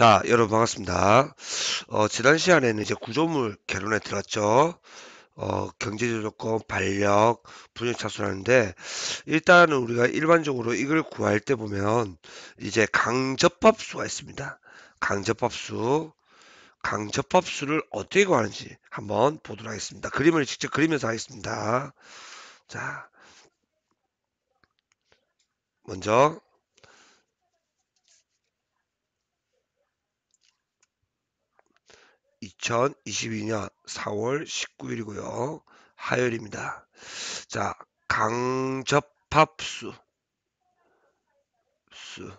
자, 여러분 반갑습니다. 어, 지난 시간에는 이제 구조물 개론에 들었죠. 어, 경제조조권, 반력, 분열 차수라는데 일단은 우리가 일반적으로 이걸 구할 때 보면 이제 강접합수가 있습니다. 강접합수. 강접합수를 어떻게 구하는지 한번 보도록 하겠습니다. 그림을 직접 그리면서 하겠습니다. 자, 먼저 2022년 4월 19일이고요. 하열입니다. 자, 강접합수 수.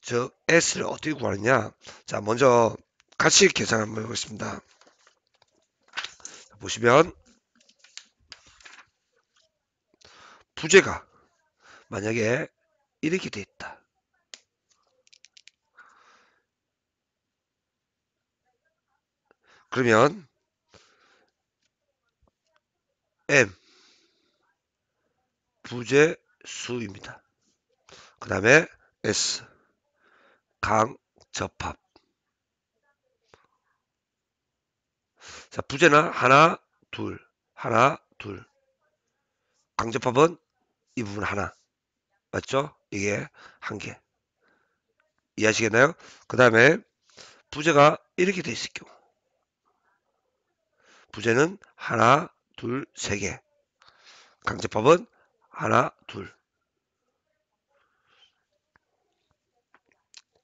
저 S를 어떻게 구하느냐? 자, 먼저 같이 계산 한번 해보겠습니다. 보시면 부재가 만약에 이렇게 돼 있다. 그러면 M 부재수입니다. 그 다음에 S 강접합 자부재나 하나 둘 하나 둘 강접합은 이 부분 하나 맞죠? 이게 한개 이해하시겠나요? 그 다음에 부재가 이렇게 돼 있을 경우 부제는 하나, 둘, 세 개. 강제법은 하나, 둘.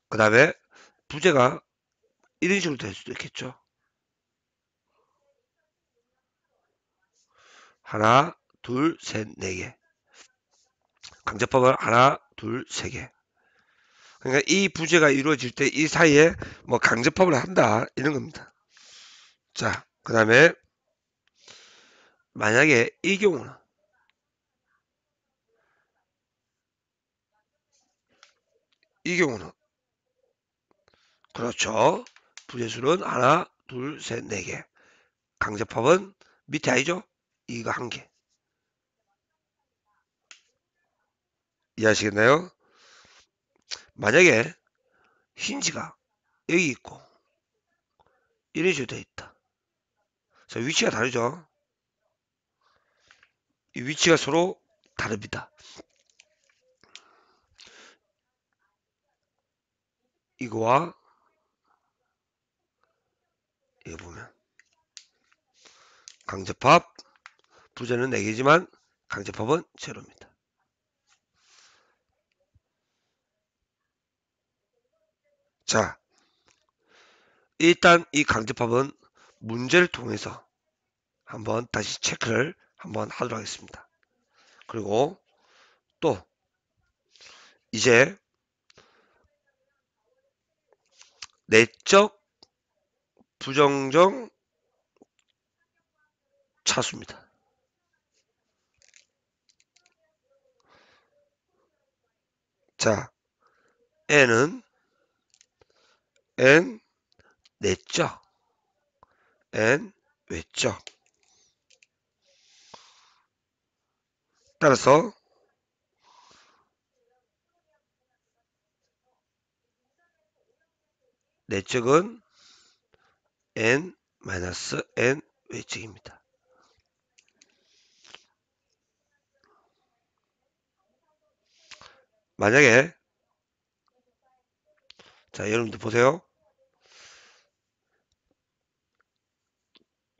그 다음에 부제가 이런 식으로 될 수도 있겠죠. 하나, 둘, 셋, 네 개. 강제법은 하나, 둘, 세 개. 그러니까 이부제가 이루어질 때 이 사이에 뭐 강제법을 한다 이런 겁니다. 자, 그 다음에 만약에 이 경우는 이 경우는 그렇죠. 부재수는 하나, 둘, 셋, 네 개. 강제법은 밑에 아니죠? 이거 한 개. 이해하시겠나요? 만약에 힌지가 여기 있고 이래줘도 있다. 자, 위치가 다르죠. 이 위치가 서로 다릅니다. 이거와 이거 보면 강제팝 부재는 4개지만 강제팝은 제로입니다. 자 일단 이 강제팝은 문제를 통해서 한번 다시 체크를 한번 하도록 하겠습니다. 그리고 또 이제 내적 부정적 차수입니다. 자, n은 n 내적 and 외적 따라서 내적은 n 마이너스 n 외적입니다. 만약에 자 여러분들 보세요.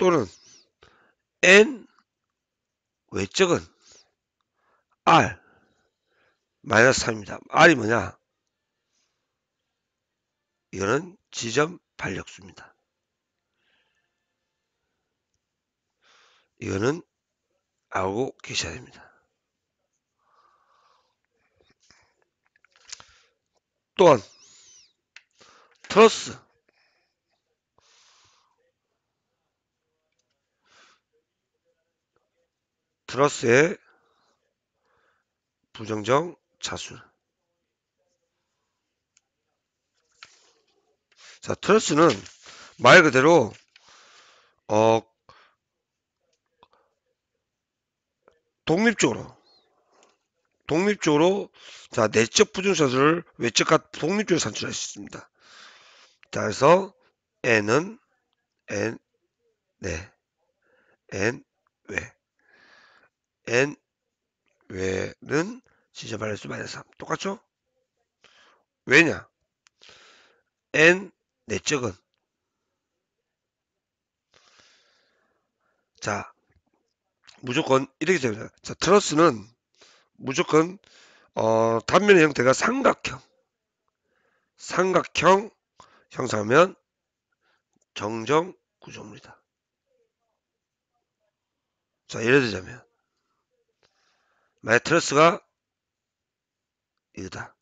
또는 n 외적은 r 마이너스 3입니다. r이 뭐냐? 이거는 지점 반력수입니다. 이거는 알고 계셔야 됩니다. 또한 트러스 플러스의 부정적 자수 자 트러스는 말 그대로 어 독립적으로 독립적으로 자 내적 부정자수를 외적과 독립적으로 산출할 수 있습니다 자 그래서 n은 n 네 n 외 n 외는 지저분할 수 마이너스 3 똑같죠? 왜냐? n 내적은 자 무조건 이렇게 됩니다. 자 트러스는 무조건 어, 단면의 형태가 삼각형 삼각형 형상하면 정정 구조물이다. 자 예를 들자면 메트러스가 이거다.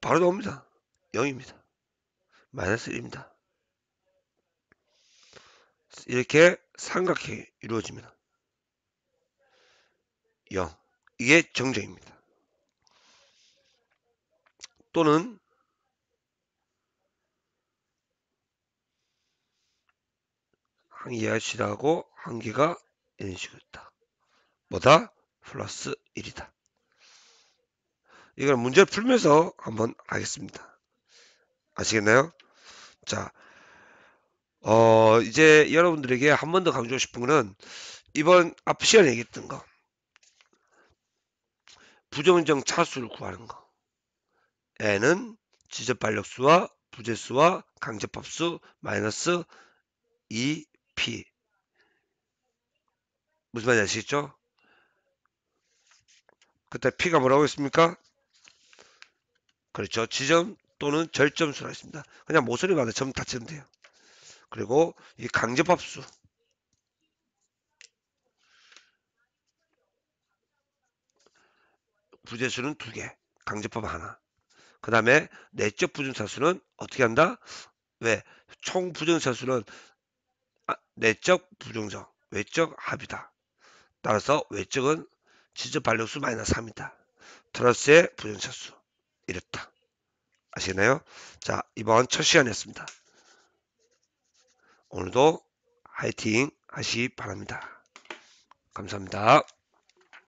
바로 나옵니다. 0입니다. 마이너스 1입니다. 이렇게 삼각형이 이루어집니다. 0. 이게 정적입니다 또는 항이하시라고 한계가 이런 식으로 있다. 보다 플러스 1이다. 이걸 문제를 풀면서 한번 하겠습니다. 아시겠나요? 자, 어, 이제 여러분들에게 한 번 더 강조하고 싶은 거는 이번 앞 시간에 얘기했던 거. 부정정 차수를 구하는 거. n은 지접발력수와 부재수와 강제법수 마이너스 2p. 무슨 말인지 아시겠죠? 그때 P가 뭐라고 했습니까? 그렇죠. 지점 또는 절점수라 했습니다. 그냥 모서리마서점다 치면 돼요. 그리고 이 강제밥수 부재수는 두 개, 강제법 하나. 그 다음에 내적 부정사수는 어떻게 한다? 왜? 총 부정사수는 아, 내적 부정적, 외적 합이다. 따라서 외적은 지수 반려수 마이너스 3니다 트러스의 부정차수 이렇다. 아시나요? 자 이번 첫 시간이었습니다. 오늘도 화이팅 하시 바랍니다. 감사합니다.